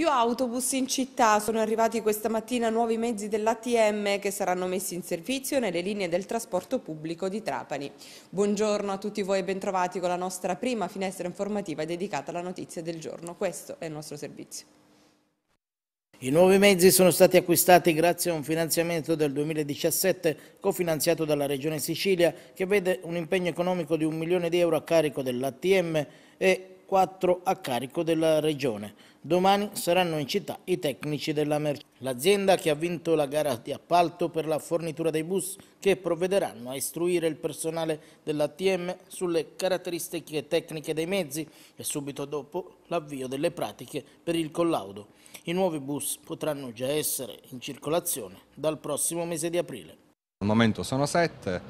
Più autobus in città. Sono arrivati questa mattina nuovi mezzi dell'ATM che saranno messi in servizio nelle linee del trasporto pubblico di Trapani. Buongiorno a tutti voi e bentrovati con la nostra prima finestra informativa dedicata alla notizia del giorno. Questo è il nostro servizio. I nuovi mezzi sono stati acquistati grazie a un finanziamento del 2017 cofinanziato dalla Regione Sicilia che vede un impegno economico di un milione di euro a carico dell'ATM e 4 a carico della regione. Domani saranno in città i tecnici della merce. L'azienda che ha vinto la gara di appalto per la fornitura dei bus che provvederanno a istruire il personale dell'ATM sulle caratteristiche tecniche dei mezzi e subito dopo l'avvio delle pratiche per il collaudo. I nuovi bus potranno già essere in circolazione dal prossimo mese di aprile. Al momento sono sette,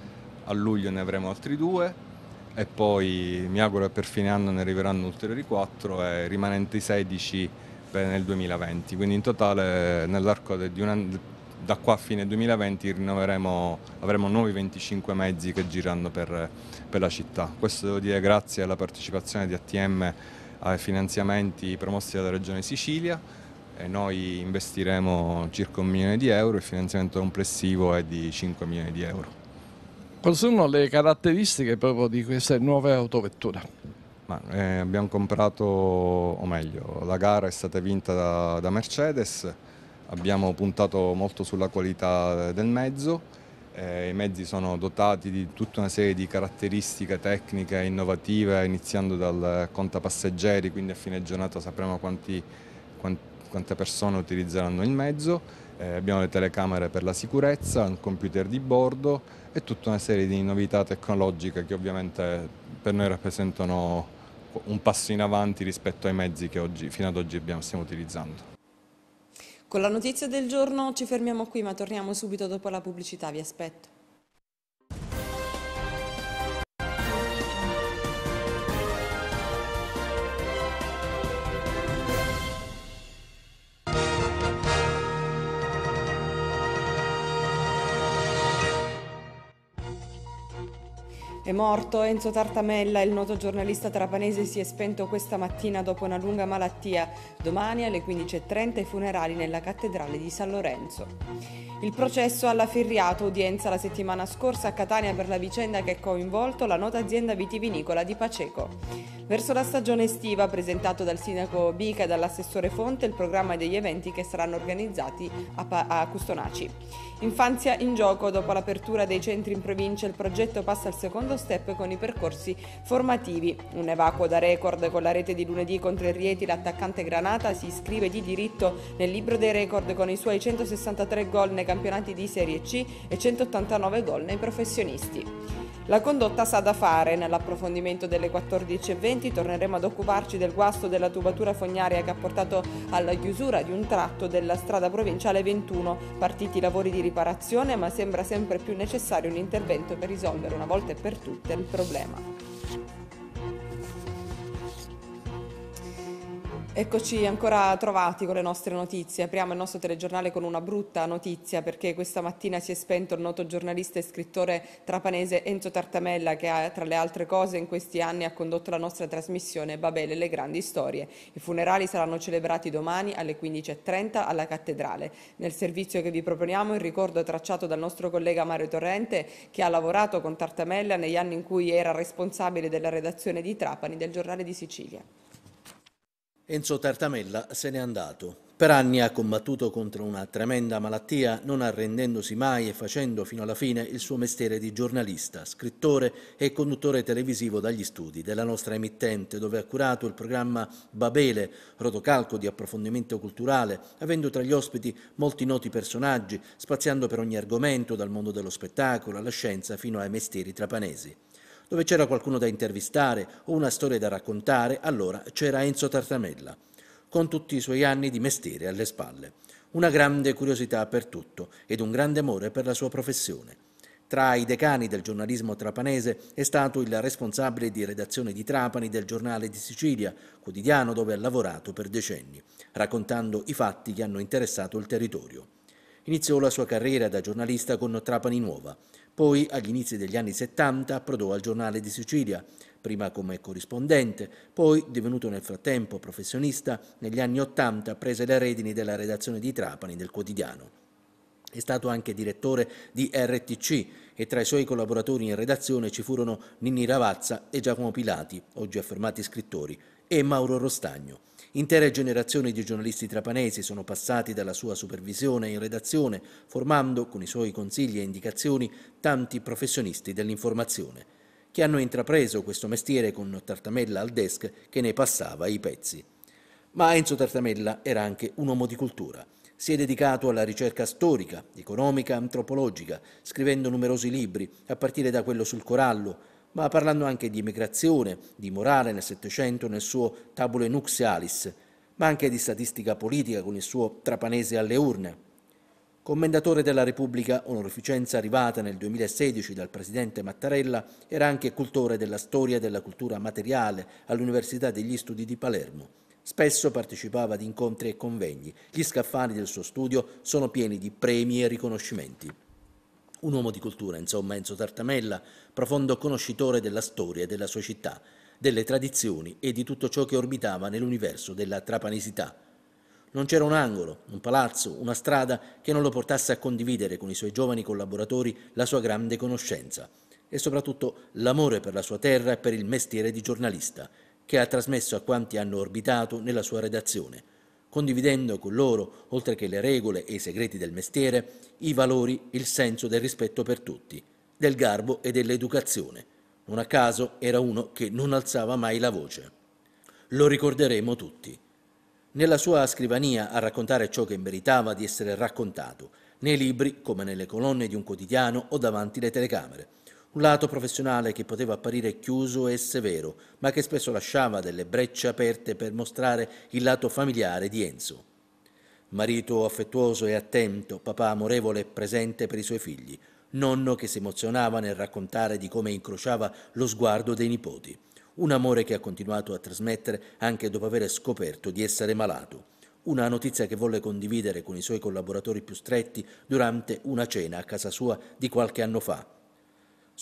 a luglio ne avremo altri due e poi mi auguro che per fine anno ne arriveranno ulteriori 4 e rimanenti 16 nel 2020. Quindi in totale nell'arco di un anno, da qua a fine 2020 rinnoveremo, avremo nuovi 25 mezzi che girano per, per la città. Questo devo dire grazie alla partecipazione di ATM ai finanziamenti promossi dalla Regione Sicilia e noi investiremo circa un milione di euro, il finanziamento complessivo è di 5 milioni di euro. Quali sono le caratteristiche proprio di queste nuove autovetture? Ma, eh, abbiamo comprato, o meglio, la gara è stata vinta da, da Mercedes, abbiamo puntato molto sulla qualità del mezzo, eh, i mezzi sono dotati di tutta una serie di caratteristiche tecniche innovative, iniziando dal conta passeggeri, quindi a fine giornata sapremo quanti, quanti, quante persone utilizzeranno il mezzo. Eh, abbiamo le telecamere per la sicurezza, un computer di bordo e tutta una serie di novità tecnologiche che ovviamente per noi rappresentano un passo in avanti rispetto ai mezzi che oggi, fino ad oggi abbiamo, stiamo utilizzando. Con la notizia del giorno ci fermiamo qui ma torniamo subito dopo la pubblicità, vi aspetto. È morto Enzo Tartamella, il noto giornalista trapanese si è spento questa mattina dopo una lunga malattia. Domani alle 15.30 i funerali nella cattedrale di San Lorenzo. Il processo alla Ferriato, udienza la settimana scorsa a Catania per la vicenda che ha coinvolto la nota azienda vitivinicola di Paceco. Verso la stagione estiva presentato dal sindaco Bica e dall'assessore Fonte il programma degli eventi che saranno organizzati a, pa- a Custonaci. Infanzia in gioco, dopo l'apertura dei centri in provincia il progetto passa al secondo step con i percorsi formativi. Un evacuo da record con la rete di lunedì contro il Rieti, l'attaccante Granata si iscrive di diritto nel libro dei record con i suoi 163 gol nei campionati di Serie C e 189 gol nei professionisti. La condotta sa da fare, nell'approfondimento delle 14.20 torneremo ad occuparci del guasto della tubatura fognaria che ha portato alla chiusura di un tratto della strada provinciale 21, partiti i lavori di riparazione ma sembra sempre più necessario un intervento per risolvere una volta e per tutte il problema. Eccoci ancora trovati con le nostre notizie. Apriamo il nostro telegiornale con una brutta notizia perché questa mattina si è spento il noto giornalista e scrittore trapanese Enzo Tartamella che ha, tra le altre cose in questi anni ha condotto la nostra trasmissione Babele le grandi storie. I funerali saranno celebrati domani alle 15.30 alla cattedrale. Nel servizio che vi proponiamo il ricordo tracciato dal nostro collega Mario Torrente che ha lavorato con Tartamella negli anni in cui era responsabile della redazione di Trapani del giornale di Sicilia. Enzo Tartamella se n'è andato. Per anni ha combattuto contro una tremenda malattia, non arrendendosi mai e facendo fino alla fine il suo mestiere di giornalista, scrittore e conduttore televisivo dagli studi della nostra emittente, dove ha curato il programma Babele, rotocalco di approfondimento culturale, avendo tra gli ospiti molti noti personaggi, spaziando per ogni argomento, dal mondo dello spettacolo alla scienza fino ai mestieri trapanesi dove c'era qualcuno da intervistare o una storia da raccontare, allora c'era Enzo Tartamella, con tutti i suoi anni di mestiere alle spalle, una grande curiosità per tutto ed un grande amore per la sua professione. Tra i decani del giornalismo trapanese è stato il responsabile di redazione di Trapani del giornale di Sicilia, quotidiano dove ha lavorato per decenni, raccontando i fatti che hanno interessato il territorio. Iniziò la sua carriera da giornalista con Trapani Nuova. Poi, agli inizi degli anni 70, approdò al Giornale di Sicilia, prima come corrispondente, poi, divenuto nel frattempo professionista, negli anni 80 prese le redini della redazione di Trapani del quotidiano. È stato anche direttore di RTC e tra i suoi collaboratori in redazione ci furono Ninni Ravazza e Giacomo Pilati, oggi affermati scrittori, e Mauro Rostagno. Intere generazioni di giornalisti trapanesi sono passati dalla sua supervisione in redazione, formando, con i suoi consigli e indicazioni, tanti professionisti dell'informazione, che hanno intrapreso questo mestiere con Tartamella al desk che ne passava i pezzi. Ma Enzo Tartamella era anche un uomo di cultura. Si è dedicato alla ricerca storica, economica, antropologica, scrivendo numerosi libri, a partire da quello sul corallo, ma parlando anche di emigrazione, di morale nel Settecento nel suo Tabule Nuxialis, ma anche di statistica politica con il suo Trapanese alle urne. Commendatore della Repubblica, onorificenza arrivata nel 2016 dal presidente Mattarella, era anche cultore della storia e della cultura materiale all'Università degli Studi di Palermo. Spesso partecipava ad incontri e convegni. Gli scaffali del suo studio sono pieni di premi e riconoscimenti. Un uomo di cultura, insomma, Enzo Tartamella, profondo conoscitore della storia e della sua città, delle tradizioni e di tutto ciò che orbitava nell'universo della trapanesità. Non c'era un angolo, un palazzo, una strada che non lo portasse a condividere con i suoi giovani collaboratori la sua grande conoscenza e soprattutto l'amore per la sua terra e per il mestiere di giornalista, che ha trasmesso a quanti hanno orbitato nella sua redazione, condividendo con loro, oltre che le regole e i segreti del mestiere, i valori, il senso del rispetto per tutti, del garbo e dell'educazione. Non a caso era uno che non alzava mai la voce. Lo ricorderemo tutti. Nella sua scrivania a raccontare ciò che meritava di essere raccontato, nei libri come nelle colonne di un quotidiano o davanti alle telecamere un lato professionale che poteva apparire chiuso e severo, ma che spesso lasciava delle brecce aperte per mostrare il lato familiare di Enzo. Marito affettuoso e attento, papà amorevole e presente per i suoi figli, nonno che si emozionava nel raccontare di come incrociava lo sguardo dei nipoti. Un amore che ha continuato a trasmettere anche dopo aver scoperto di essere malato. Una notizia che volle condividere con i suoi collaboratori più stretti durante una cena a casa sua di qualche anno fa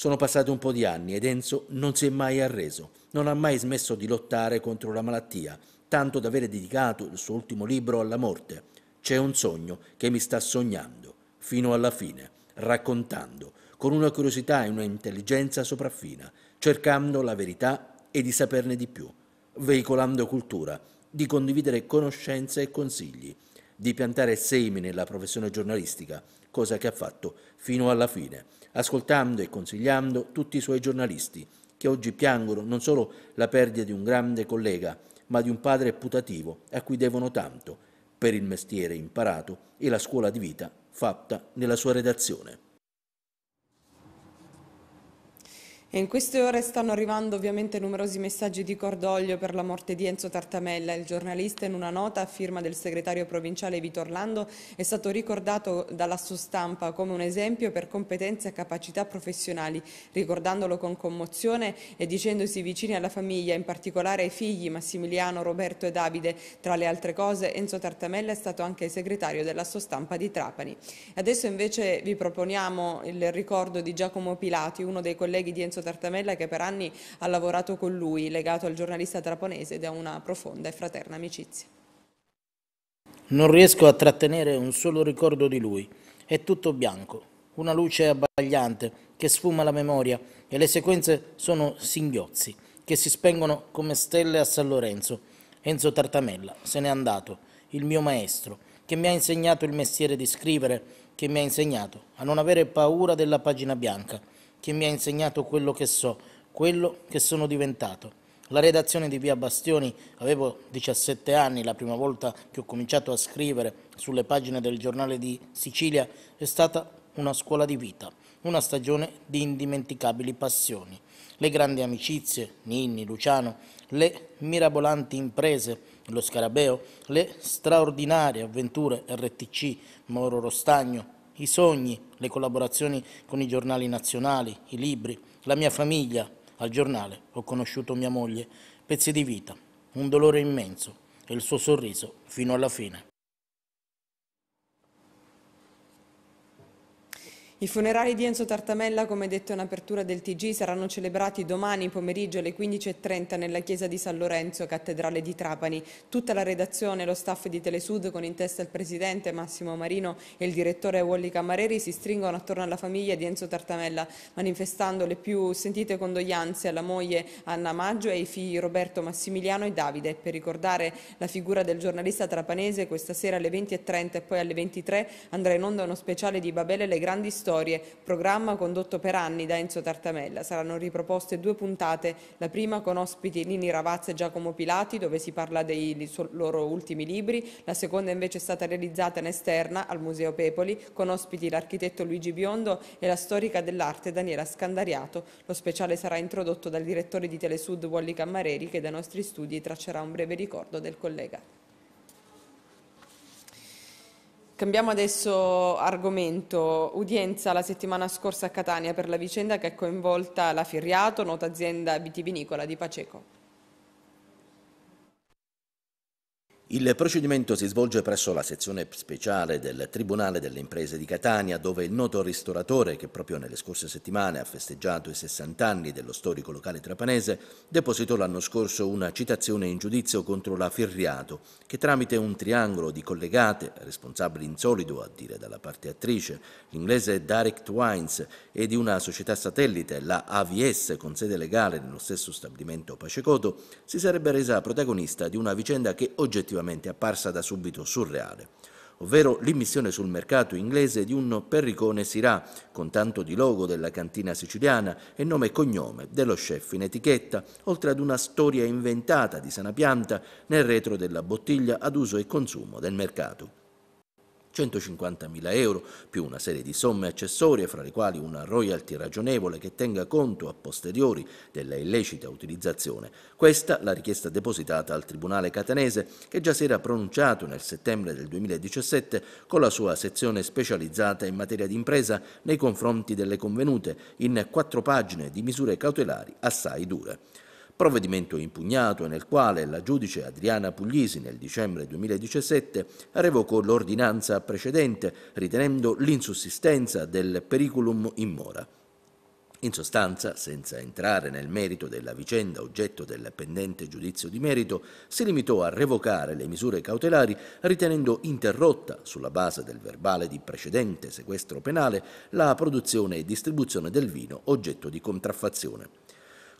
sono passati un po' di anni ed Enzo non si è mai arreso, non ha mai smesso di lottare contro la malattia, tanto da avere dedicato il suo ultimo libro alla morte. C'è un sogno che mi sta sognando, fino alla fine, raccontando, con una curiosità e una intelligenza sopraffina, cercando la verità e di saperne di più, veicolando cultura, di condividere conoscenze e consigli, di piantare semi nella professione giornalistica, cosa che ha fatto fino alla fine, ascoltando e consigliando tutti i suoi giornalisti, che oggi piangono non solo la perdita di un grande collega, ma di un padre putativo a cui devono tanto per il mestiere imparato e la scuola di vita fatta nella sua redazione. E in queste ore stanno arrivando ovviamente numerosi messaggi di cordoglio per la morte di Enzo Tartamella. Il giornalista in una nota a firma del segretario provinciale Vito Orlando è stato ricordato dalla sua stampa come un esempio per competenze e capacità professionali, ricordandolo con commozione e dicendosi vicini alla famiglia, in particolare ai figli Massimiliano, Roberto e Davide. Tra le altre cose Enzo Tartamella è stato anche segretario della sua stampa di Trapani. Adesso invece vi proponiamo il ricordo di Giacomo Pilati, uno dei colleghi di Enzo Vincenzo Tartamella che per anni ha lavorato con lui, legato al giornalista traponese ed a una profonda e fraterna amicizia. Non riesco a trattenere un solo ricordo di lui. È tutto bianco, una luce abbagliante che sfuma la memoria e le sequenze sono singhiozzi che si spengono come stelle a San Lorenzo. Enzo Tartamella se n'è andato, il mio maestro, che mi ha insegnato il mestiere di scrivere, che mi ha insegnato a non avere paura della pagina bianca che mi ha insegnato quello che so, quello che sono diventato. La redazione di Via Bastioni, avevo 17 anni, la prima volta che ho cominciato a scrivere sulle pagine del giornale di Sicilia, è stata una scuola di vita, una stagione di indimenticabili passioni. Le grandi amicizie, Ninni, Luciano, le mirabolanti imprese, lo Scarabeo, le straordinarie avventure RTC, Mauro Rostagno, i sogni, le collaborazioni con i giornali nazionali, i libri, la mia famiglia. Al giornale ho conosciuto mia moglie, pezzi di vita, un dolore immenso e il suo sorriso fino alla fine. I funerali di Enzo Tartamella, come detto in apertura del TG, saranno celebrati domani pomeriggio alle 15.30 nella chiesa di San Lorenzo, cattedrale di Trapani. Tutta la redazione e lo staff di Telesud, con in testa il presidente Massimo Marino e il direttore Wally Camareri, si stringono attorno alla famiglia di Enzo Tartamella, manifestando le più sentite condoglianze alla moglie Anna Maggio e ai figli Roberto Massimiliano e Davide. Per ricordare la figura del giornalista trapanese, questa sera alle 20.30 e poi alle 23 andrà in onda uno speciale di Babele Le Grandi Storie storie, programma condotto per anni da Enzo Tartamella. Saranno riproposte due puntate, la prima con ospiti Nini Ravazza e Giacomo Pilati, dove si parla dei loro ultimi libri, la seconda invece è stata realizzata in esterna al Museo Pepoli, con ospiti l'architetto Luigi Biondo e la storica dell'arte Daniela Scandariato. Lo speciale sarà introdotto dal direttore di Telesud Wally Cammareri, che dai nostri studi traccerà un breve ricordo del collega. Cambiamo adesso argomento. Udienza la settimana scorsa a Catania per la vicenda che ha coinvolta la Firriato, nota azienda vitivinicola di Paceco. Il procedimento si svolge presso la sezione speciale del Tribunale delle Imprese di Catania, dove il noto ristoratore, che proprio nelle scorse settimane ha festeggiato i 60 anni dello storico locale trapanese, depositò l'anno scorso una citazione in giudizio contro la Firriato, che tramite un triangolo di collegate, responsabili in solido, a dire dalla parte attrice, l'inglese Direct Wines, e di una società satellite, la AVS, con sede legale nello stesso stabilimento Pacecoto, si sarebbe resa protagonista di una vicenda che oggettivamente oggettivamente apparsa da subito surreale ovvero l'immissione sul mercato inglese di un perricone Sirà, con tanto di logo della cantina siciliana e nome e cognome dello chef in etichetta, oltre ad una storia inventata di sana pianta nel retro della bottiglia ad uso e consumo del mercato. 150.000 euro, più una serie di somme accessorie, fra le quali una royalty ragionevole che tenga conto a posteriori della illecita utilizzazione. Questa la richiesta depositata al Tribunale catanese, che già si era pronunciato nel settembre del 2017 con la sua sezione specializzata in materia di impresa nei confronti delle convenute in quattro pagine di misure cautelari assai dure provvedimento impugnato e nel quale la giudice Adriana Puglisi nel dicembre 2017 revocò l'ordinanza precedente ritenendo l'insussistenza del periculum in mora. In sostanza, senza entrare nel merito della vicenda oggetto del pendente giudizio di merito, si limitò a revocare le misure cautelari ritenendo interrotta, sulla base del verbale di precedente sequestro penale, la produzione e distribuzione del vino oggetto di contraffazione.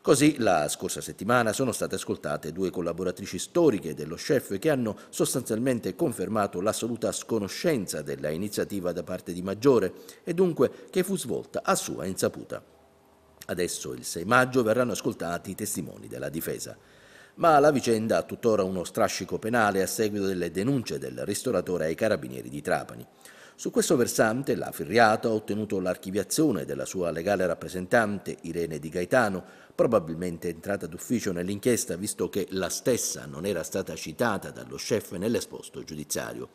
Così la scorsa settimana sono state ascoltate due collaboratrici storiche dello chef che hanno sostanzialmente confermato l'assoluta sconoscenza della iniziativa da parte di Maggiore e dunque che fu svolta a sua insaputa. Adesso il 6 maggio verranno ascoltati i testimoni della difesa ma la vicenda ha tuttora uno strascico penale a seguito delle denunce del ristoratore ai carabinieri di Trapani. Su questo versante la Ferriata ha ottenuto l'archiviazione della sua legale rappresentante Irene Di Gaetano, probabilmente entrata d'ufficio nell'inchiesta visto che la stessa non era stata citata dallo chef nell'esposto giudiziario.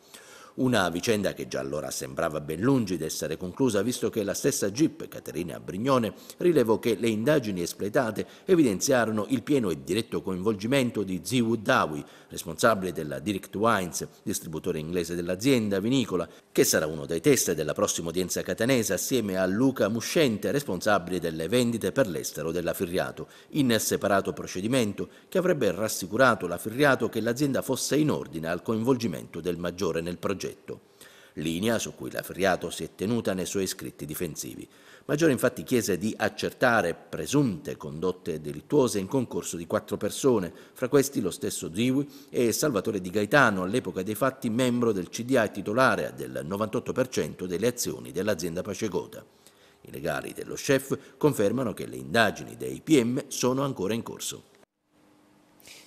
Una vicenda che già allora sembrava ben lungi d'essere conclusa, visto che la stessa GIP, Caterina Brignone, rilevò che le indagini espletate evidenziarono il pieno e diretto coinvolgimento di Ziwu Dawi, responsabile della Direct Wines, distributore inglese dell'azienda vinicola, che sarà uno dei test della prossima udienza catanese assieme a Luca Muscente, responsabile delle vendite per l'estero della dell'affirriato, in separato procedimento che avrebbe rassicurato la l'affirriato che l'azienda fosse in ordine al coinvolgimento del maggiore nel progetto progetto, linea su cui la l'affriato si è tenuta nei suoi scritti difensivi. Maggiore infatti chiese di accertare presunte condotte delittuose in concorso di quattro persone, fra questi lo stesso Ziwi e Salvatore Di Gaetano, all'epoca dei fatti membro del CDA e titolare del 98% delle azioni dell'azienda Pacegota. I legali dello chef confermano che le indagini dei PM sono ancora in corso.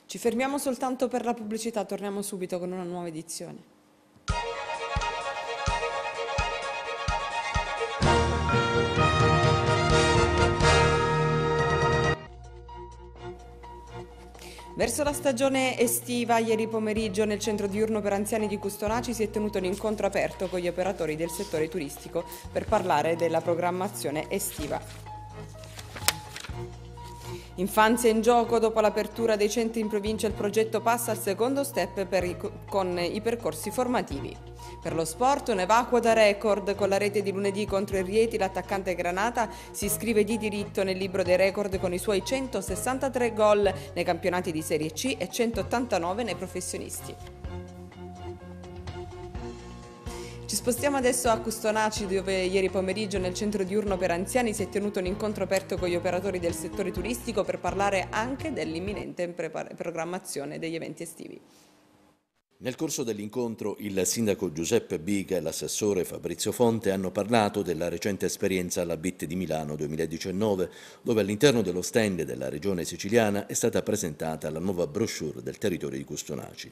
Ci fermiamo soltanto per la pubblicità, torniamo subito con una nuova edizione. Verso la stagione estiva, ieri pomeriggio nel centro diurno per anziani di Custonaci si è tenuto un incontro aperto con gli operatori del settore turistico per parlare della programmazione estiva. Infanzia in gioco, dopo l'apertura dei centri in provincia il progetto passa al secondo step i, con i percorsi formativi. Per lo sport un evacuo da record con la rete di lunedì contro il Rieti l'attaccante Granata si iscrive di diritto nel libro dei record con i suoi 163 gol nei campionati di Serie C e 189 nei professionisti. Ci spostiamo adesso a Custonaci dove ieri pomeriggio nel centro diurno per anziani si è tenuto un incontro aperto con gli operatori del settore turistico per parlare anche dell'imminente programmazione degli eventi estivi. Nel corso dell'incontro il sindaco Giuseppe Biga e l'assessore Fabrizio Fonte hanno parlato della recente esperienza alla BIT di Milano 2019, dove all'interno dello stand della regione siciliana è stata presentata la nuova brochure del territorio di Custonaci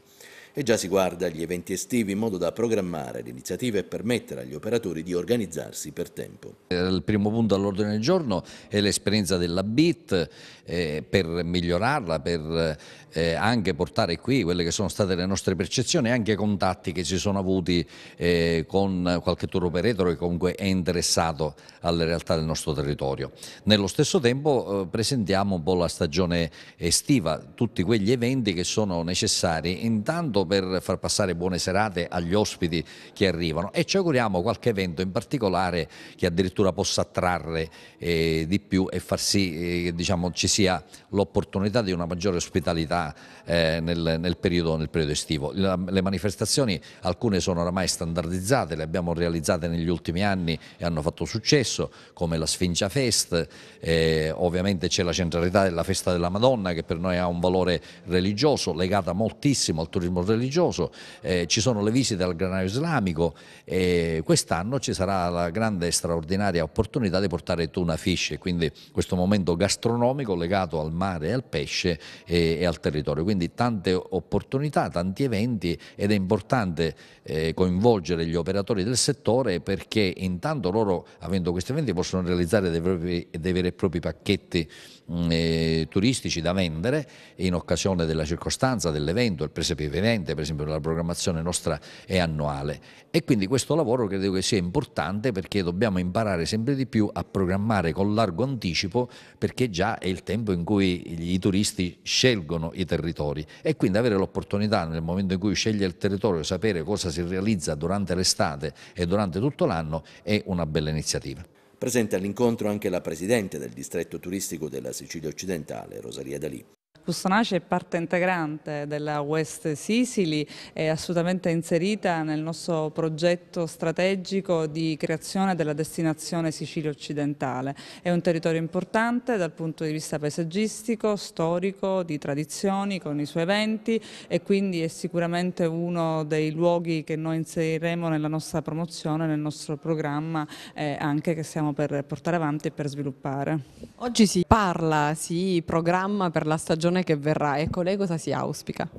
e già si guarda gli eventi estivi in modo da programmare le iniziative e permettere agli operatori di organizzarsi per tempo. Il primo punto all'ordine del giorno è l'esperienza della BIT eh, per migliorarla, per eh, anche portare qui quelle che sono state le nostre percezioni e anche i contatti che si sono avuti eh, con qualche tour operator che comunque è interessato alle realtà del nostro territorio. Nello stesso tempo eh, presentiamo un po' la stagione estiva, tutti quegli eventi che sono necessari intanto per far passare buone serate agli ospiti che arrivano e ci auguriamo qualche evento in particolare che addirittura possa attrarre eh, di più e far sì che eh, diciamo, ci sia l'opportunità di una maggiore ospitalità eh, nel, nel, periodo, nel, periodo, estivo. La, le manifestazioni alcune sono oramai standardizzate, le abbiamo realizzate negli ultimi anni e hanno fatto successo come la Sfincia Fest, eh, ovviamente c'è la centralità della Festa della Madonna che per noi ha un valore religioso legata moltissimo al turismo religioso religioso, eh, ci sono le visite al granaio islamico e quest'anno ci sarà la grande e straordinaria opportunità di portare tuna fish, quindi questo momento gastronomico legato al mare, al pesce e, e al territorio. Quindi tante opportunità, tanti eventi ed è importante eh, coinvolgere gli operatori del settore perché intanto loro, avendo questi eventi, possono realizzare dei, propri, dei veri e propri pacchetti Mm, eh, turistici da vendere in occasione della circostanza, dell'evento, il presepe vivente per esempio la programmazione nostra è annuale e quindi questo lavoro credo che sia importante perché dobbiamo imparare sempre di più a programmare con largo anticipo perché già è il tempo in cui i turisti scelgono i territori e quindi avere l'opportunità nel momento in cui sceglie il territorio sapere cosa si realizza durante l'estate e durante tutto l'anno è una bella iniziativa. Presente all'incontro anche la presidente del distretto turistico della Sicilia occidentale, Rosalia Dalì. Custonaci è parte integrante della West Sicily, è assolutamente inserita nel nostro progetto strategico di creazione della destinazione Sicilia occidentale. È un territorio importante dal punto di vista paesaggistico, storico, di tradizioni, con i suoi eventi e quindi è sicuramente uno dei luoghi che noi inseriremo nella nostra promozione, nel nostro programma eh, anche che stiamo per portare avanti e per sviluppare. Oggi si parla, si programma per la stagione generazione che verrà. Ecco, lei cosa si auspica?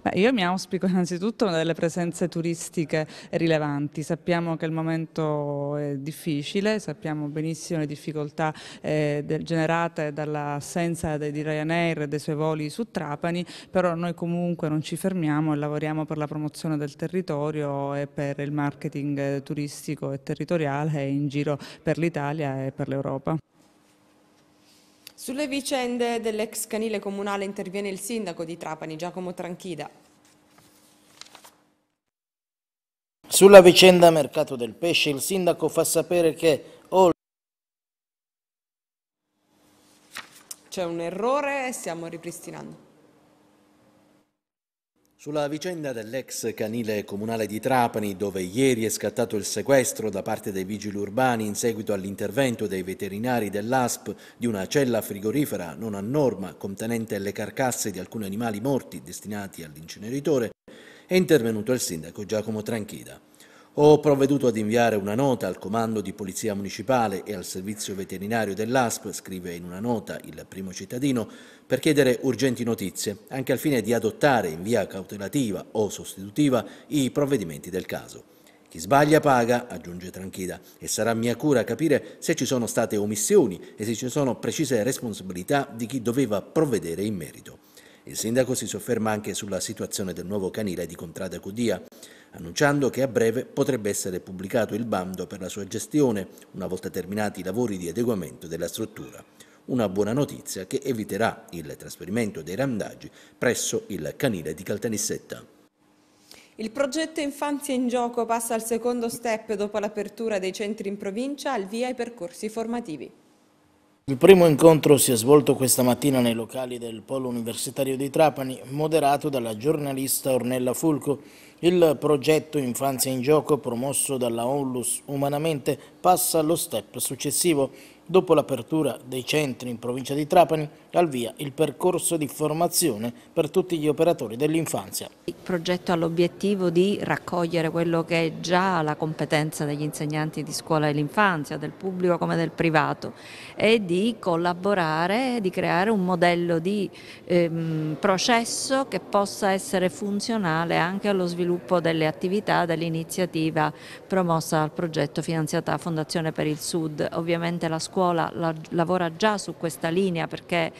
Beh, io mi auspico innanzitutto delle presenze turistiche rilevanti. Sappiamo che il momento è difficile, sappiamo benissimo le difficoltà eh, del, generate dall'assenza di Ryanair e dei suoi voli su Trapani, però noi comunque non ci fermiamo e lavoriamo per la promozione del territorio e per il marketing turistico e territoriale in giro per l'Italia e per l'Europa. Sulle vicende dell'ex canile comunale interviene il sindaco di Trapani, Giacomo Tranchida. Sulla vicenda mercato del pesce il sindaco fa sapere che oltre c'è un errore, stiamo ripristinando. Sulla vicenda dell'ex canile comunale di Trapani, dove ieri è scattato il sequestro da parte dei vigili urbani in seguito all'intervento dei veterinari dell'ASP di una cella frigorifera non a norma contenente le carcasse di alcuni animali morti destinati all'inceneritore, è intervenuto il sindaco Giacomo Tranchida. Ho provveduto ad inviare una nota al comando di polizia municipale e al servizio veterinario dell'ASP, scrive in una nota il primo cittadino, per chiedere urgenti notizie, anche al fine di adottare in via cautelativa o sostitutiva i provvedimenti del caso. Chi sbaglia paga, aggiunge Tranchida, e sarà mia cura capire se ci sono state omissioni e se ci sono precise responsabilità di chi doveva provvedere in merito. Il sindaco si sofferma anche sulla situazione del nuovo canile di Contrada Cudia, annunciando che a breve potrebbe essere pubblicato il bando per la sua gestione, una volta terminati i lavori di adeguamento della struttura. Una buona notizia che eviterà il trasferimento dei randaggi presso il canile di Caltanissetta. Il progetto Infanzia in Gioco passa al secondo step dopo l'apertura dei centri in provincia al via ai percorsi formativi. Il primo incontro si è svolto questa mattina nei locali del Polo Universitario di Trapani, moderato dalla giornalista Ornella Fulco. Il progetto Infanzia in Gioco, promosso dalla Onlus Umanamente, passa allo step successivo. Dopo l'apertura dei centri in provincia di Trapani, dal via il percorso di formazione per tutti gli operatori dell'infanzia. Il progetto ha l'obiettivo di raccogliere quello che è già la competenza degli insegnanti di scuola dell'infanzia, del pubblico come del privato e di collaborare, di creare un modello di ehm, processo che possa essere funzionale anche allo sviluppo delle attività dell'iniziativa promossa dal progetto finanziata da Fondazione per il Sud. Ovviamente la scuola la, lavora già su questa linea perché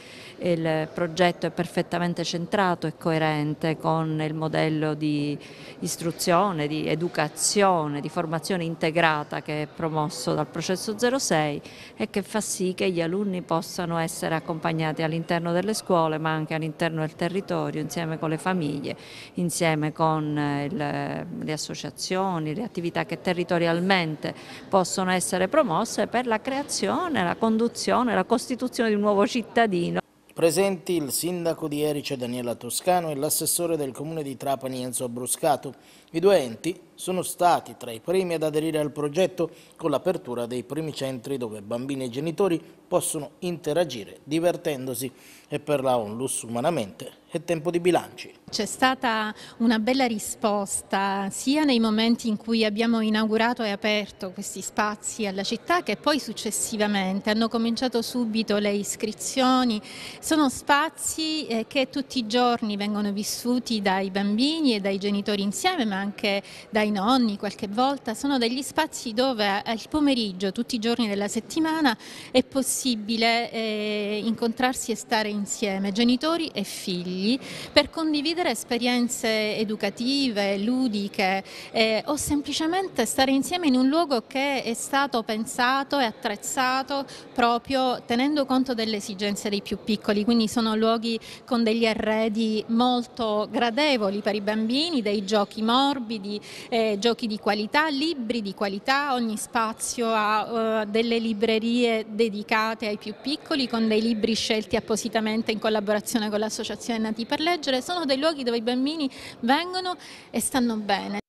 il progetto è perfettamente centrato e coerente con il modello di istruzione, di educazione, di formazione integrata che è promosso dal processo 06 e che fa sì che gli alunni possano essere accompagnati all'interno delle scuole ma anche all'interno del territorio insieme con le famiglie, insieme con eh, il, eh, le associazioni, le attività che territorialmente possono essere promosse per la creazione, la conduzione, la costituzione di un nuovo cittadino Presenti il sindaco di Erice Daniela Toscano e l'assessore del comune di Trapani Enzo Bruscato. I due enti sono stati tra i primi ad aderire al progetto con l'apertura dei primi centri dove bambini e genitori possono interagire divertendosi e per la Onlus umanamente è tempo di bilanci. C'è stata una bella risposta sia nei momenti in cui abbiamo inaugurato e aperto questi spazi alla città che poi successivamente hanno cominciato subito le iscrizioni. Sono spazi eh, che tutti i giorni vengono vissuti dai bambini e dai genitori insieme ma anche dai nonni qualche volta, sono degli spazi dove al pomeriggio, tutti i giorni della settimana, è possibile eh, incontrarsi e stare insieme, genitori e figli, per condividere esperienze educative, ludiche eh, o semplicemente stare insieme in un luogo che è stato pensato e attrezzato proprio tenendo conto delle esigenze dei più piccoli, quindi sono luoghi con degli arredi molto gradevoli per i bambini, dei giochi molto morbidi, eh, giochi di qualità, libri di qualità, ogni spazio ha eh, delle librerie dedicate ai più piccoli con dei libri scelti appositamente in collaborazione con l'associazione Nati per Leggere, sono dei luoghi dove i bambini vengono e stanno bene.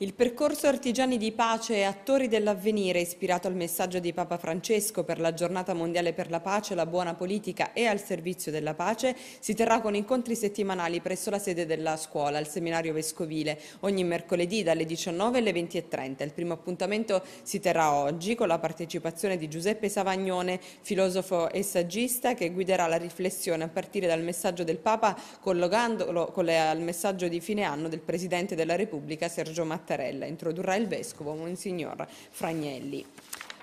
Il percorso Artigiani di Pace e Attori dell'Avvenire, ispirato al messaggio di Papa Francesco per la Giornata Mondiale per la Pace, la Buona Politica e al Servizio della Pace, si terrà con incontri settimanali presso la sede della scuola, al seminario vescovile, ogni mercoledì dalle 19 alle 20.30. Il primo appuntamento si terrà oggi con la partecipazione di Giuseppe Savagnone, filosofo e saggista, che guiderà la riflessione a partire dal messaggio del Papa, collocandolo con le, al messaggio di fine anno del Presidente della Repubblica, Sergio Matteo. Mattarella, introdurrà il vescovo Monsignor Fragnelli.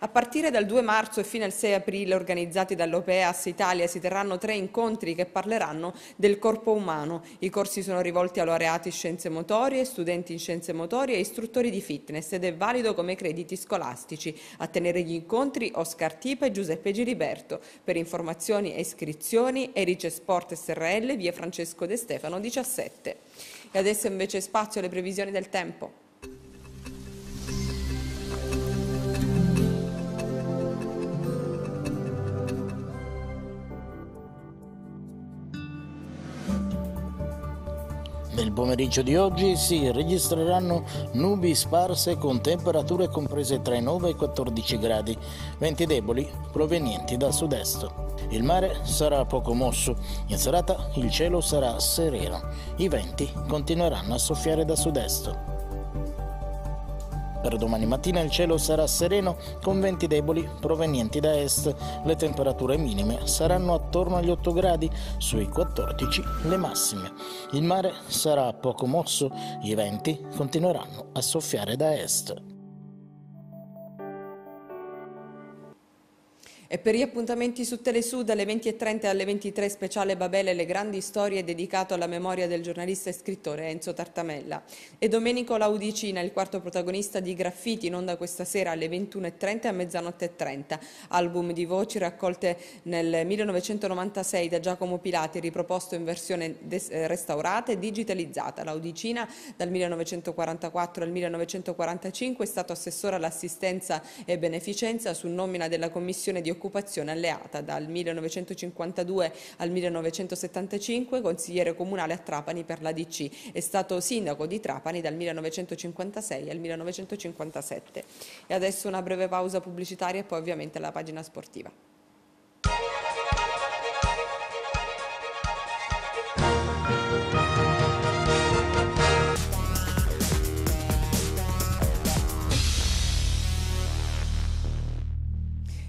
A partire dal 2 marzo e fino al 6 aprile organizzati dall'Opeas Italia si terranno tre incontri che parleranno del corpo umano. I corsi sono rivolti a laureati in scienze motorie, studenti in scienze motorie e istruttori di fitness ed è valido come crediti scolastici. A tenere gli incontri Oscar Tipa e Giuseppe Giliberto. Per informazioni e iscrizioni Erice Sport SRL via Francesco De Stefano 17. E adesso invece spazio alle previsioni del tempo. Nel pomeriggio di oggi si registreranno nubi sparse con temperature comprese tra i 9 e i 14 gradi, venti deboli provenienti dal sud-est. Il mare sarà poco mosso, in serata il cielo sarà sereno, i venti continueranno a soffiare da sud-est. Per domani mattina il cielo sarà sereno con venti deboli provenienti da est. Le temperature minime saranno attorno agli 8 gradi, sui 14 le massime. Il mare sarà poco mosso, i venti continueranno a soffiare da est. E per gli appuntamenti su Telesud alle 20.30 alle 23 speciale Babele le grandi storie dedicato alla memoria del giornalista e scrittore Enzo Tartamella. E Domenico Laudicina, il quarto protagonista di Graffiti, in onda questa sera alle 21.30 e a mezzanotte.30. Album di voci raccolte nel 1996 da Giacomo Pilati, riproposto in versione eh, restaurata e digitalizzata. Laudicina dal 1944 al 1945 è stato assessore all'assistenza e beneficenza su nomina della Commissione di Occupazione occupazione alleata dal 1952 al 1975, consigliere comunale a Trapani per l'ADC. È stato sindaco di Trapani dal 1956 al 1957. E adesso una breve pausa pubblicitaria e poi ovviamente la pagina sportiva.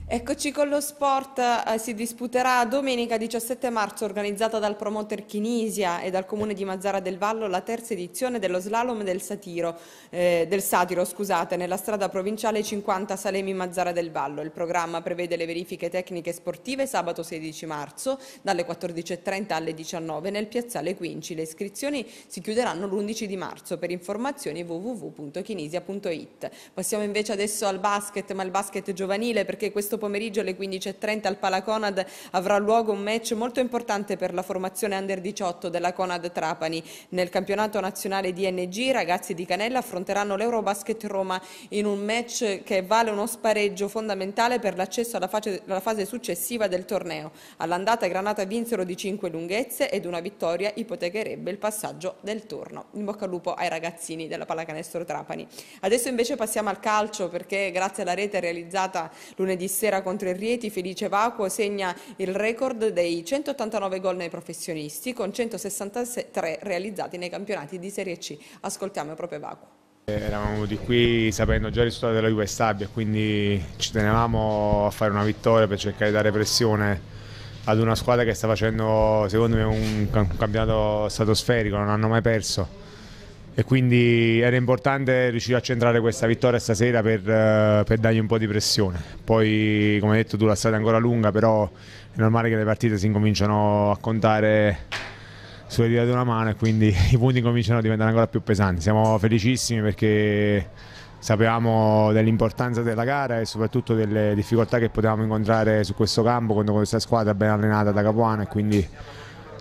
Eccoci con lo sport, eh, si disputerà domenica 17 marzo organizzata dal promoter Chinisia e dal comune di Mazzara del Vallo la terza edizione dello slalom del, satiro, eh, del satiro scusate, nella strada provinciale 50 Salemi Mazzara del Vallo. Il programma prevede le verifiche tecniche sportive sabato 16 marzo dalle 14.30 alle 19 nel piazzale Quinci. Le iscrizioni si chiuderanno l'11 di marzo per informazioni www.chinisia.it. Passiamo invece adesso al basket, ma al basket giovanile perché questo pomeriggio alle 15.30 al Palaconad avrà luogo un match molto importante per la formazione under 18 della Conad Trapani. Nel campionato nazionale di NG i ragazzi di Canella affronteranno l'Eurobasket Roma in un match che vale uno spareggio fondamentale per l'accesso alla, alla fase successiva del torneo. All'andata Granata vinsero di 5 lunghezze ed una vittoria ipotecherebbe il passaggio del turno. In bocca al lupo ai ragazzini della Pallacanestro Trapani. Adesso invece passiamo al calcio perché grazie alla rete realizzata lunedì sera Sera contro il Rieti, Felice Vacuo segna il record dei 189 gol nei professionisti con 163 realizzati nei campionati di Serie C. Ascoltiamo proprio Vacuo. Eravamo venuti qui sapendo già il risultato della Juve stabile, quindi ci tenevamo a fare una vittoria per cercare di dare pressione ad una squadra che sta facendo, secondo me, un, campionato stratosferico, non hanno mai perso e quindi era importante riuscire a centrare questa vittoria stasera per, eh, per, dargli un po' di pressione. Poi come hai detto tu la strada è ancora lunga però è normale che le partite si incominciano a contare sulle dita di una mano e quindi i punti cominciano a diventare ancora più pesanti. Siamo felicissimi perché sapevamo dell'importanza della gara e soprattutto delle difficoltà che potevamo incontrare su questo campo quando questa squadra è ben allenata da Capuano e quindi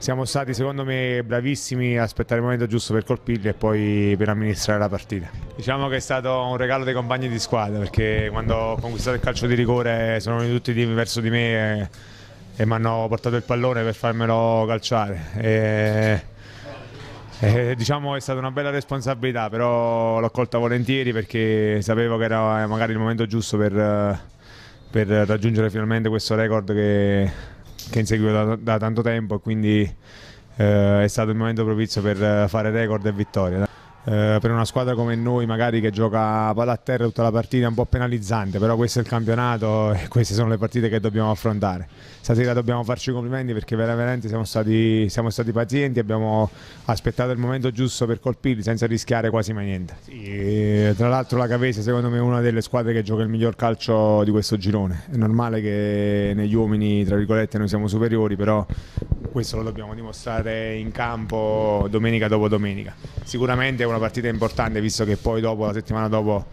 siamo stati secondo me bravissimi a aspettare il momento giusto per colpirli e poi per amministrare la partita. Diciamo che è stato un regalo dei compagni di squadra perché quando ho conquistato il calcio di rigore sono venuti tutti verso di me e, e mi hanno portato il pallone per farmelo calciare. E... Eh, diciamo è stata una bella responsabilità, però l'ho colta volentieri perché sapevo che era eh, magari il momento giusto per, eh, per raggiungere finalmente questo record che che inseguivo da, da tanto tempo e quindi eh, è stato il momento propizio per eh, fare record e vittoria. Eh, per una squadra come noi magari che gioca palla a terra tutta la partita è un po' penalizzante, però questo è il campionato e queste sono le partite che dobbiamo affrontare. Stasera dobbiamo farci i complimenti perché veramente siamo stati, siamo stati pazienti, abbiamo aspettato il momento giusto per colpirli senza rischiare quasi mai niente. Sì, eh, tra l'altro la Cavese secondo me è una delle squadre che gioca il miglior calcio di questo girone. È normale che negli uomini, tra virgolette, noi siamo superiori, però questo lo dobbiamo dimostrare in campo domenica dopo domenica. Sicuramente è una una partita importante visto che poi dopo, la settimana dopo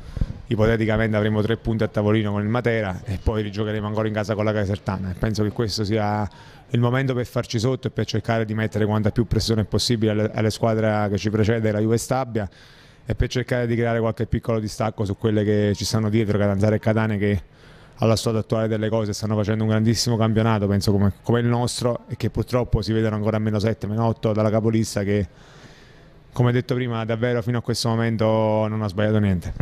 ipoteticamente avremo tre punti a tavolino con il Matera e poi rigiocheremo ancora in casa con la Casertana e penso che questo sia il momento per farci sotto e per cercare di mettere quanta più pressione possibile alle, alle squadre che ci precede la Juve Stabia e per cercare di creare qualche piccolo distacco su quelle che ci stanno dietro Catanzaro e Catane che alla stato attuale delle cose stanno facendo un grandissimo campionato penso come, come il nostro e che purtroppo si vedono ancora a meno 7, meno 8 dalla capolista che come detto prima davvero fino a questo momento non ha sbagliato niente.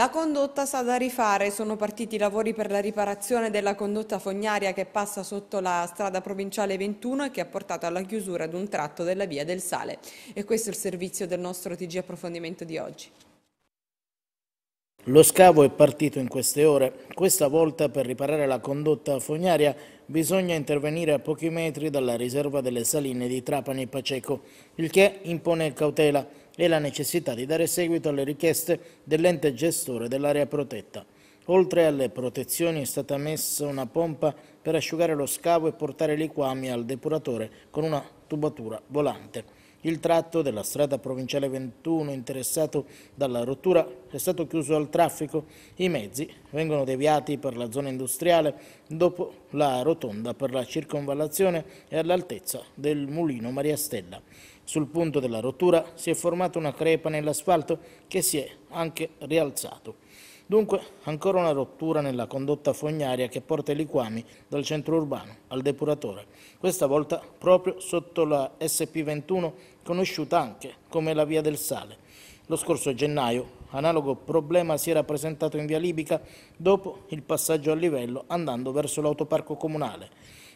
La condotta sta da rifare, sono partiti i lavori per la riparazione della condotta fognaria che passa sotto la strada provinciale 21 e che ha portato alla chiusura di un tratto della via del Sale. E questo è il servizio del nostro TG approfondimento di oggi. Lo scavo è partito in queste ore. Questa volta per riparare la condotta fognaria bisogna intervenire a pochi metri dalla riserva delle saline di Trapani e Paceco, il che impone cautela e la necessità di dare seguito alle richieste dell'ente gestore dell'area protetta. Oltre alle protezioni è stata messa una pompa per asciugare lo scavo e portare i liquami al depuratore con una tubatura volante. Il tratto della strada provinciale 21 interessato dalla rottura è stato chiuso al traffico. I mezzi vengono deviati per la zona industriale dopo la rotonda per la circonvallazione e all'altezza del mulino Maria Stella. Sul punto della rottura si è formata una crepa nell'asfalto che si è anche rialzato. Dunque, ancora una rottura nella condotta fognaria che porta i liquami dal centro urbano al depuratore, questa volta proprio sotto la SP21, conosciuta anche come la Via del Sale. Lo scorso gennaio analogo problema si era presentato in Via Libica dopo il passaggio a livello andando verso l'autoparco comunale.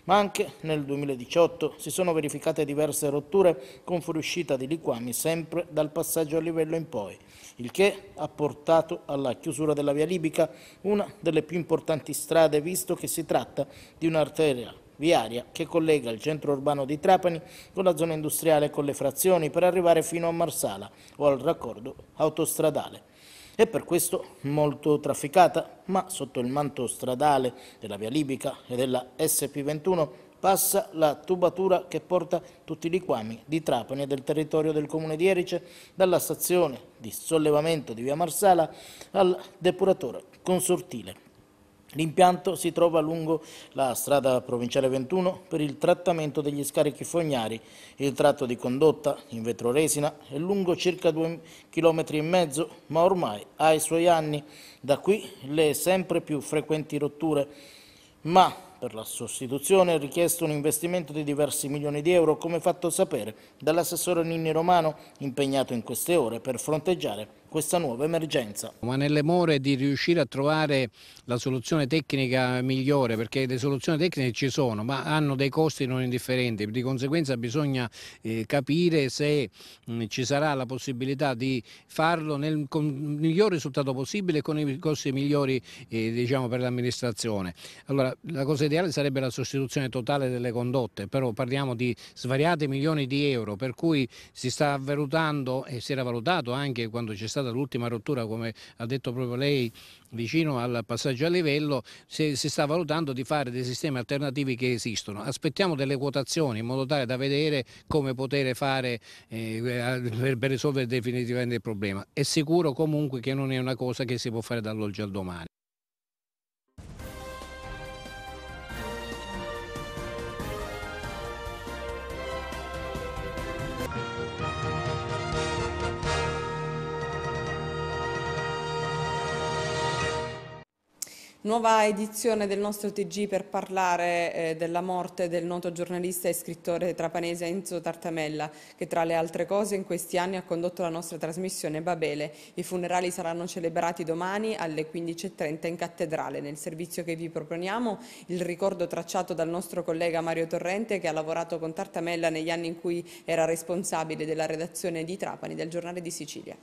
Ma anche nel 2018 si sono verificate diverse rotture con fuoriuscita di liquami sempre dal passaggio a livello in poi, il che ha portato alla chiusura della via libica, una delle più importanti strade visto che si tratta di un'arteria viaria che collega il centro urbano di Trapani con la zona industriale e con le frazioni per arrivare fino a Marsala o al raccordo autostradale è per questo molto trafficata, ma sotto il manto stradale della Via Libica e della SP21 passa la tubatura che porta tutti i liquami di Trapani e del territorio del comune di Erice dalla stazione di sollevamento di Via Marsala al depuratore consortile L'impianto si trova lungo la strada provinciale 21 per il trattamento degli scarichi fognari, il tratto di condotta in vetroresina è lungo circa 2,5 km, ma ormai ha i suoi anni, da qui le sempre più frequenti rotture. Ma per la sostituzione è richiesto un investimento di diversi milioni di euro, come fatto sapere dall'assessore Ninni Romano, impegnato in queste ore per fronteggiare questa nuova emergenza. Ma nelle more di riuscire a trovare la soluzione tecnica migliore, perché le soluzioni tecniche ci sono, ma hanno dei costi non indifferenti, di conseguenza bisogna eh, capire se mh, mm, ci sarà la possibilità di farlo nel con miglior risultato possibile e con i costi migliori eh, diciamo, per l'amministrazione. Allora, la cosa ideale sarebbe la sostituzione totale delle condotte, però parliamo di svariate milioni di euro, per cui si sta valutando e si era valutato anche quando c'è stato stata l'ultima rottura, come ha detto proprio lei, vicino al passaggio a livello, si, si, sta valutando di fare dei sistemi alternativi che esistono. Aspettiamo delle quotazioni in modo tale da vedere come poter fare eh, per, per risolvere definitivamente il problema. È sicuro comunque che non è una cosa che si può fare dall'oggi al domani. Nuova edizione del nostro TG per parlare eh, della morte del noto giornalista e scrittore trapanese Enzo Tartamella che tra le altre cose in questi anni ha condotto la nostra trasmissione Babele. I funerali saranno celebrati domani alle 15.30 in cattedrale. Nel servizio che vi proponiamo il ricordo tracciato dal nostro collega Mario Torrente che ha lavorato con Tartamella negli anni in cui era responsabile della redazione di Trapani del giornale di Sicilia.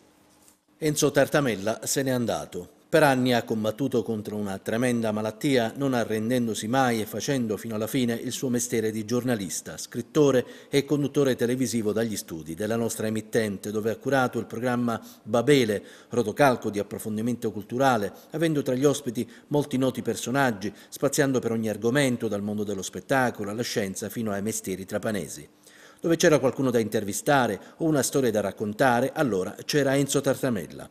Enzo Tartamella se n'è andato. Per anni ha combattuto contro una tremenda malattia, non arrendendosi mai e facendo fino alla fine il suo mestiere di giornalista, scrittore e conduttore televisivo dagli studi della nostra emittente, dove ha curato il programma Babele, rotocalco di approfondimento culturale, avendo tra gli ospiti molti noti personaggi, spaziando per ogni argomento, dal mondo dello spettacolo alla scienza fino ai mestieri trapanesi dove c'era qualcuno da intervistare o una storia da raccontare, allora c'era Enzo Tartamella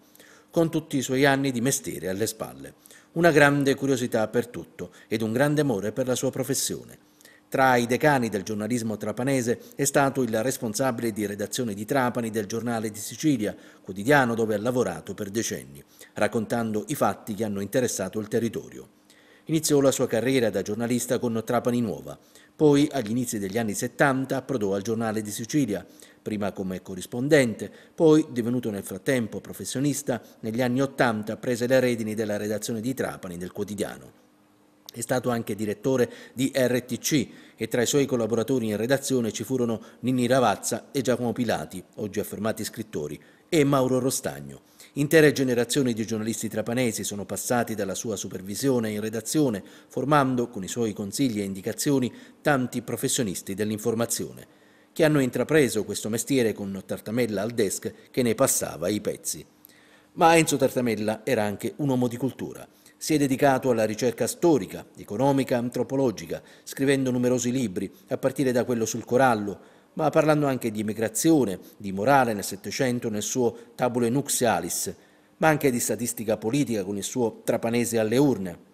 con tutti i suoi anni di mestiere alle spalle, una grande curiosità per tutto ed un grande amore per la sua professione. Tra i decani del giornalismo trapanese è stato il responsabile di redazione di Trapani del giornale di Sicilia, quotidiano dove ha lavorato per decenni, raccontando i fatti che hanno interessato il territorio. Iniziò la sua carriera da giornalista con Trapani Nuova, poi agli inizi degli anni 70 approdò al giornale di Sicilia prima come corrispondente, poi, divenuto nel frattempo professionista, negli anni Ottanta prese le redini della redazione di Trapani del quotidiano. È stato anche direttore di RTC e tra i suoi collaboratori in redazione ci furono Nini Ravazza e Giacomo Pilati, oggi affermati scrittori, e Mauro Rostagno. Intere generazioni di giornalisti trapanesi sono passati dalla sua supervisione in redazione, formando, con i suoi consigli e indicazioni, tanti professionisti dell'informazione che hanno intrapreso questo mestiere con Tartamella al desk che ne passava i pezzi. Ma Enzo Tartamella era anche un uomo di cultura. Si è dedicato alla ricerca storica, economica, antropologica, scrivendo numerosi libri, a partire da quello sul corallo, ma parlando anche di emigrazione, di morale nel Settecento nel suo Tabule Nuxialis, ma anche di statistica politica con il suo Trapanese alle urne.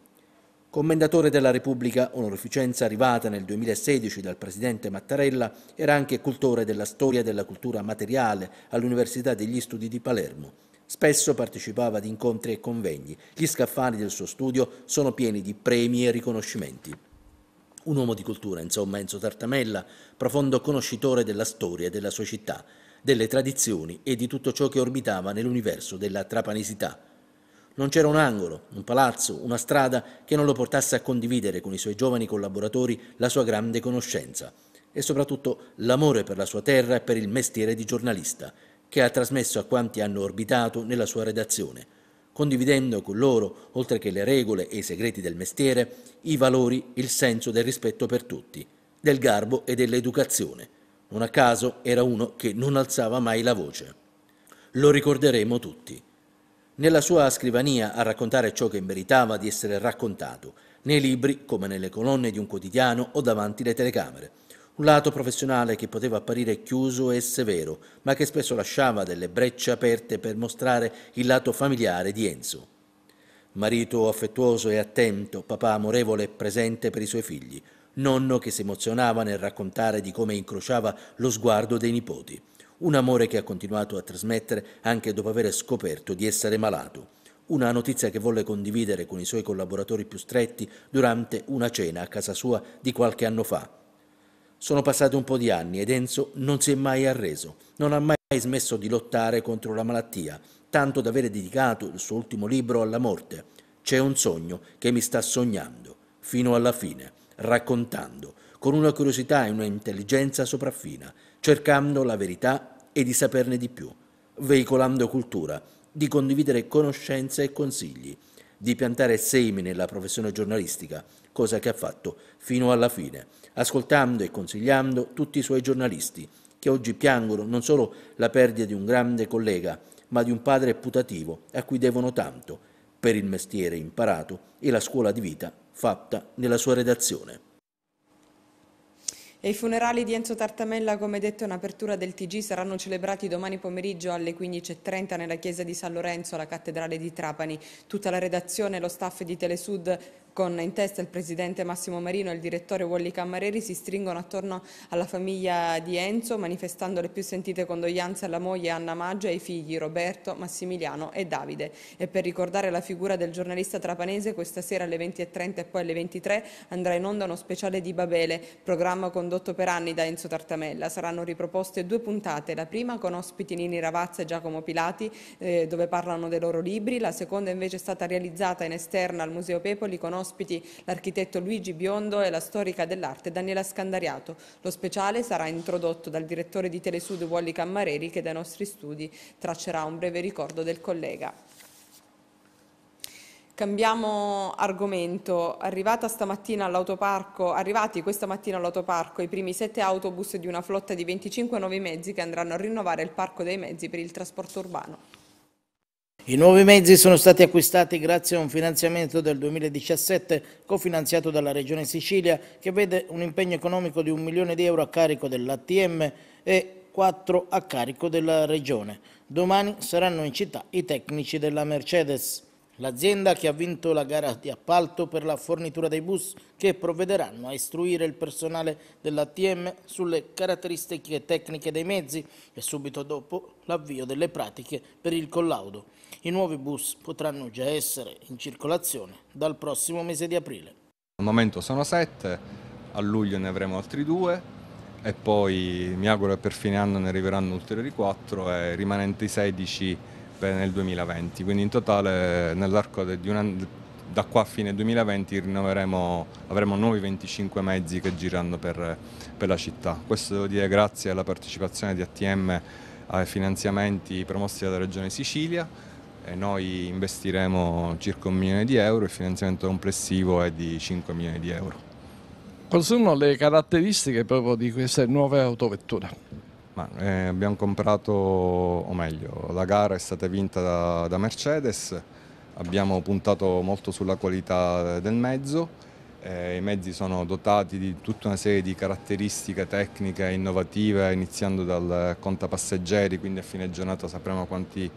Commendatore della Repubblica, onorificenza arrivata nel 2016 dal presidente Mattarella, era anche cultore della storia e della cultura materiale all'Università degli Studi di Palermo. Spesso partecipava ad incontri e convegni. Gli scaffali del suo studio sono pieni di premi e riconoscimenti. Un uomo di cultura, insomma, Enzo Tartamella, profondo conoscitore della storia della sua città, delle tradizioni e di tutto ciò che orbitava nell'universo della trapanesità. Non c'era un angolo, un palazzo, una strada che non lo portasse a condividere con i suoi giovani collaboratori la sua grande conoscenza e soprattutto l'amore per la sua terra e per il mestiere di giornalista, che ha trasmesso a quanti hanno orbitato nella sua redazione, condividendo con loro, oltre che le regole e i segreti del mestiere, i valori, il senso del rispetto per tutti, del garbo e dell'educazione. Non a caso era uno che non alzava mai la voce. Lo ricorderemo tutti nella sua scrivania a raccontare ciò che meritava di essere raccontato, nei libri come nelle colonne di un quotidiano o davanti le telecamere. Un lato professionale che poteva apparire chiuso e severo, ma che spesso lasciava delle brecce aperte per mostrare il lato familiare di Enzo. Marito affettuoso e attento, papà amorevole e presente per i suoi figli, nonno che si emozionava nel raccontare di come incrociava lo sguardo dei nipoti. Un amore che ha continuato a trasmettere anche dopo aver scoperto di essere malato. Una notizia che volle condividere con i suoi collaboratori più stretti durante una cena a casa sua di qualche anno fa. Sono passati un po' di anni ed Enzo non si è mai arreso, non ha mai smesso di lottare contro la malattia, tanto da avere dedicato il suo ultimo libro alla morte. C'è un sogno che mi sta sognando, fino alla fine, raccontando, con una curiosità e una intelligenza sopraffina, cercando la verità e di saperne di più, veicolando cultura, di condividere conoscenze e consigli, di piantare semi nella professione giornalistica, cosa che ha fatto fino alla fine, ascoltando e consigliando tutti i suoi giornalisti, che oggi piangono non solo la perdita di un grande collega, ma di un padre putativo a cui devono tanto per il mestiere imparato e la scuola di vita fatta nella sua redazione. E I funerali di Enzo Tartamella, come detto in apertura del TG, saranno celebrati domani pomeriggio alle 15.30 nella chiesa di San Lorenzo, alla cattedrale di Trapani. Tutta la redazione e lo staff di Telesud con in testa il presidente Massimo Marino e il direttore Wally Cammareri, si stringono attorno alla famiglia di Enzo, manifestando le più sentite condoglianze alla moglie Anna Maggio e ai figli Roberto, Massimiliano e Davide. E per ricordare la figura del giornalista trapanese, questa sera alle 20.30 e poi alle 23 andrà in onda uno speciale di Babele, programma condotto per anni da Enzo Tartamella. Saranno riproposte due puntate, la prima con ospiti Nini Ravazza e Giacomo Pilati, eh, dove parlano dei loro libri, la seconda invece è stata realizzata in esterna al Museo Pepoli con ospiti ospiti l'architetto Luigi Biondo e la storica dell'arte Daniela Scandariato. Lo speciale sarà introdotto dal direttore di Telesud Wally Cammareri che dai nostri studi traccerà un breve ricordo del collega. Cambiamo argomento. arrivati questa mattina all'autoparco i primi sette autobus di una flotta di 25 nuovi mezzi che andranno a rinnovare il parco dei mezzi per il trasporto urbano. I nuovi mezzi sono stati acquistati grazie a un finanziamento del 2017 cofinanziato dalla Regione Sicilia che vede un impegno economico di un milione di euro a carico dell'ATM e 4 a carico della Regione. Domani saranno in città i tecnici della Mercedes. L'azienda che ha vinto la gara di appalto per la fornitura dei bus che provvederanno a istruire il personale dell'ATM sulle caratteristiche tecniche dei mezzi e subito dopo l'avvio delle pratiche per il collaudo. I nuovi bus potranno già essere in circolazione dal prossimo mese di aprile. Al momento sono sette, a luglio ne avremo altri due e poi mi auguro che per fine anno ne arriveranno ulteriori quattro e rimanenti 16 per nel 2020. Quindi in totale nell'arco di un anno, da qua a fine 2020 avremo nuovi 25 mezzi che girano per, per la città. Questo devo dire grazie alla partecipazione di ATM ai finanziamenti promossi dalla Regione Sicilia eh, noi investiremo circa un milione di euro, il finanziamento complessivo è di 5 milioni di euro. Quali sono le caratteristiche proprio di queste nuove autovetture? Ma, eh, abbiamo comprato, o meglio, la gara è stata vinta da, da Mercedes, abbiamo puntato molto sulla qualità del mezzo, eh, i mezzi sono dotati di tutta una serie di caratteristiche tecniche innovative, iniziando dal conta passeggeri, quindi a fine giornata sapremo quanti,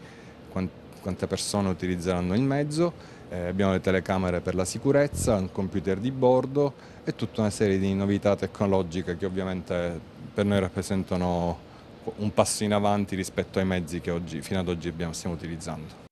quanti quante persone utilizzeranno il mezzo, eh, abbiamo le telecamere per la sicurezza, un computer di bordo e tutta una serie di novità tecnologiche che ovviamente per noi rappresentano un passo in avanti rispetto ai mezzi che oggi, fino ad oggi abbiamo, stiamo utilizzando.